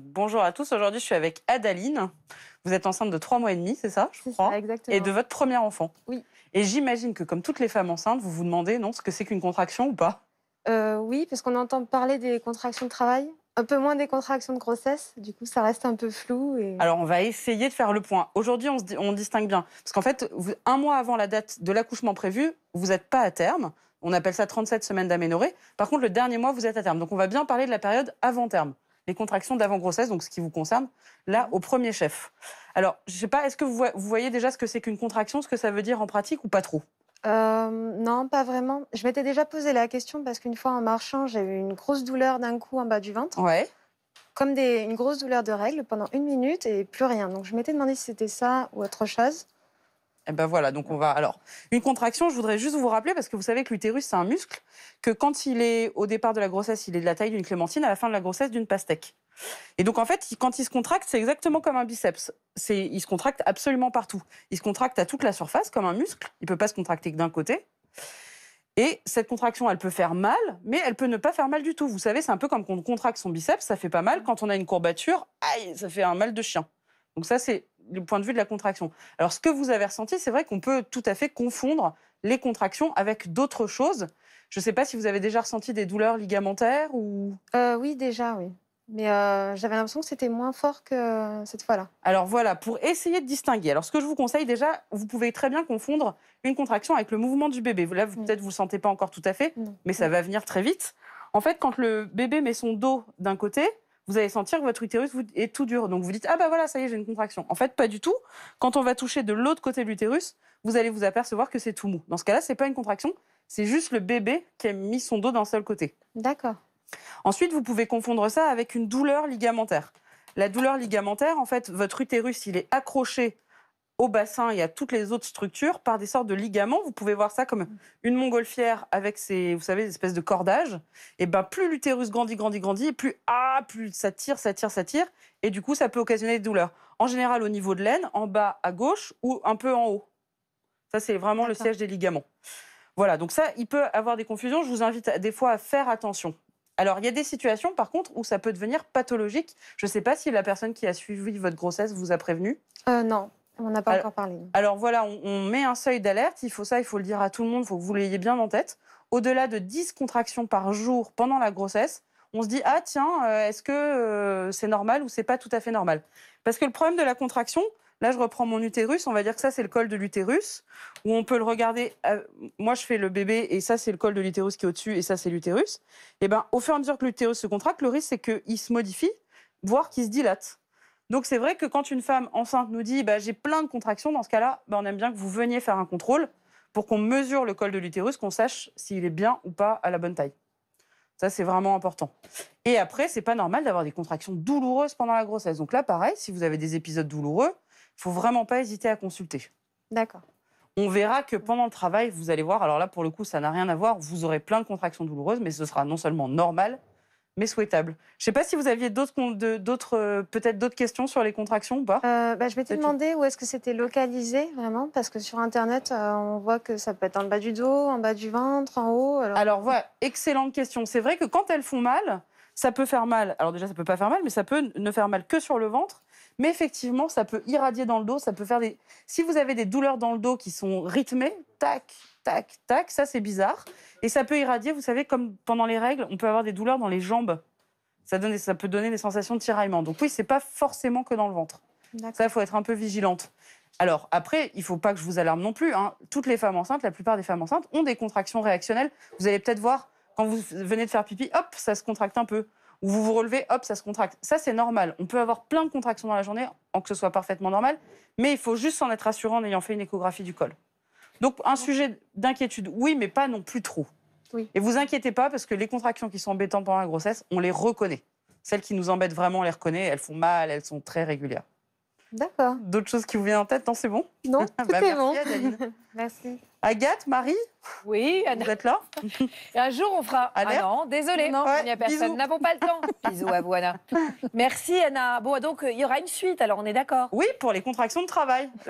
bonjour à tous. Aujourd'hui, je suis avec Adaline. Vous êtes enceinte de trois mois et demi, c'est ça je crois. exactement. Et de votre premier enfant. Oui. Et j'imagine que, comme toutes les femmes enceintes, vous vous demandez non, ce que c'est qu'une contraction ou pas euh, Oui, parce qu'on entend parler des contractions de travail, un peu moins des contractions de grossesse. Du coup, ça reste un peu flou. Alors, on va essayer de faire le point. Aujourd'hui, on, distingue bien. Parce qu'en fait, un mois avant la date de l'accouchement prévu, vous n'êtes pas à terme. On appelle ça 37 semaines d'aménorrhée. Par contre, le dernier mois, vous êtes à terme. Donc, on va bien parler de la période avant terme les contractions d'avant-grossesse, donc ce qui vous concerne, là, au premier chef. Alors, je ne sais pas, est-ce que vous, voyez déjà ce que c'est qu'une contraction, ce que ça veut dire en pratique ou pas trop euh, non, pas vraiment. Je m'étais déjà posé la question parce qu'une fois en marchant, j'ai eu une grosse douleur d'un coup en bas du ventre. Ouais. Comme une grosse douleur de règle pendant une minute et plus rien. Donc je m'étais demandé si c'était ça ou autre chose. Et eh ben voilà, donc on va. Alors, une contraction, je voudrais juste vous rappeler, parce que vous savez que l'utérus, c'est un muscle, que quand il est au départ de la grossesse, il est de la taille d'une clémentine, à la fin de la grossesse, d'une pastèque. Et donc, en fait, quand il se contracte, c'est exactement comme un biceps. C'est, il se contracte absolument partout. Il se contracte à toute la surface, comme un muscle. Il ne peut pas se contracter que d'un côté. Et cette contraction, elle peut faire mal, mais elle peut ne pas faire mal du tout. Vous savez, c'est un peu comme quand on contracte son biceps, ça fait pas mal. Quand on a une courbature, aïe, ça fait un mal de chien. Donc ça, c'est le point de vue de la contraction. Alors, ce que vous avez ressenti, c'est vrai qu'on peut tout à fait confondre les contractions avec d'autres choses. Je ne sais pas si vous avez déjà ressenti des douleurs ligamentaires ou. Euh, oui, déjà, oui. Mais euh, j'avais l'impression que c'était moins fort que euh, cette fois-là. Alors voilà, pour essayer de distinguer. Alors ce que je vous conseille déjà, vous pouvez très bien confondre une contraction avec le mouvement du bébé. Là, peut-être vous sentez pas encore tout à fait, mais ça va venir très vite. En fait, quand le bébé met son dos d'un côté, vous allez sentir que votre utérus est tout dur. Donc vous dites ah bah voilà ça y est j'ai une contraction. En fait pas du tout. Quand on va toucher de l'autre côté de l'utérus, vous allez vous apercevoir que c'est tout mou. Dans ce cas-là c'est pas une contraction, c'est juste le bébé qui a mis son dos d'un seul côté. D'accord. Ensuite vous pouvez confondre ça avec une douleur ligamentaire. La douleur ligamentaire en fait votre utérus il est accroché au bassin et à toutes les autres structures par des sortes de ligaments. Vous pouvez voir ça comme une montgolfière avec ses, vous savez, des espèces de cordages. Et ben plus l'utérus grandit, grandit, grandit, plus ah, plus ça tire, ça tire, ça tire, et du coup ça peut occasionner des douleurs. En général au niveau de l'aine, en bas à gauche ou un peu en haut. Ça c'est vraiment le siège des ligaments. Voilà, donc ça il peut avoir des confusions. Je vous invite des fois à faire attention. Alors, il y a des situations, par contre, où ça peut devenir pathologique. Je ne sais pas si la personne qui a suivi votre grossesse vous a prévenu. Euh, non, on n'a pas encore parlé. Alors voilà, on, met un seuil d'alerte. Il faut ça, il faut le dire à tout le monde, il faut que vous l'ayez bien en tête. Au-delà de 10 contractions par jour pendant la grossesse, on se dit ah tiens, euh, est-ce que euh, c'est normal ou c'est pas tout à fait normal Parce que le problème de la contraction, là je reprends mon utérus, on va dire que ça c'est le col de l'utérus où on peut le regarder. Euh, moi je fais le bébé et ça c'est le col de l'utérus qui est au-dessus et ça c'est l'utérus. Et eh ben au fur et à mesure que l'utérus se contracte, le risque c'est qu'il se modifie, voire qu'il se dilate. Donc c'est vrai que quand une femme enceinte nous dit bah, j'ai plein de contractions, dans ce cas-là, bah, on aime bien que vous veniez faire un contrôle pour qu'on mesure le col de l'utérus, qu'on sache s'il est bien ou pas à la bonne taille. Ça, c'est vraiment important. Et après, c'est pas normal d'avoir des contractions douloureuses pendant la grossesse. Donc là, pareil, si vous avez des épisodes douloureux, il faut vraiment pas hésiter à consulter. D'accord. On verra que pendant le travail, vous allez voir, alors là, pour le coup, ça n'a rien à voir, vous aurez plein de contractions douloureuses, mais ce sera non seulement normal, mais souhaitable. Je ne sais pas si vous aviez d'autres, euh, peut-être d'autres questions sur les contractions ou pas. Euh, bah, je m'étais demandé où est-ce que c'était localisé vraiment, parce que sur Internet, euh, on voit que ça peut être en bas du dos, en bas du ventre, en haut. Alors, alors voilà, excellente question. C'est vrai que quand elles font mal, ça peut faire mal. Alors déjà, ça peut pas faire mal, mais ça peut ne faire mal que sur le ventre. Mais effectivement, ça peut irradier dans le dos, ça peut faire des... Si vous avez des douleurs dans le dos qui sont rythmées, tac, tac, tac, ça c'est bizarre. Et ça peut irradier, vous savez, comme pendant les règles, on peut avoir des douleurs dans les jambes. Ça, donne, ça peut donner des sensations de tiraillement. Donc oui, c'est pas forcément que dans le ventre. Ça, il faut être un peu vigilante. Alors après, il faut pas que je vous alarme non plus. Hein. Toutes les femmes enceintes, la plupart des femmes enceintes, ont des contractions réactionnelles. Vous allez peut-être voir quand vous venez de faire pipi, hop, ça se contracte un peu. Ou vous vous relevez, hop, ça se contracte. Ça, c'est normal. On peut avoir plein de contractions dans la journée, en que ce soit parfaitement normal, mais il faut juste s'en être assuré en ayant fait une échographie du col. Donc un sujet d'inquiétude, oui, mais pas non plus trop. Et vous inquiétez pas parce que les contractions qui sont embêtantes pendant la grossesse, on les reconnaît. Celles qui nous embêtent vraiment, on les reconnaît. Elles font mal, elles sont très régulières. D'accord. D'autres choses qui vous viennent en tête Non, c'est bon Non, ah tout bah, est bon. merci. Agathe, Marie Oui, Anna. vous êtes là Et un jour, on fera. Ah non, désolé, non, il n'y a personne. Nous n'avons pas le temps. bisous à vous, Anna. Merci, Anna. Bon, donc, euh, il y aura une suite, alors on est d'accord Oui, pour les contractions de travail.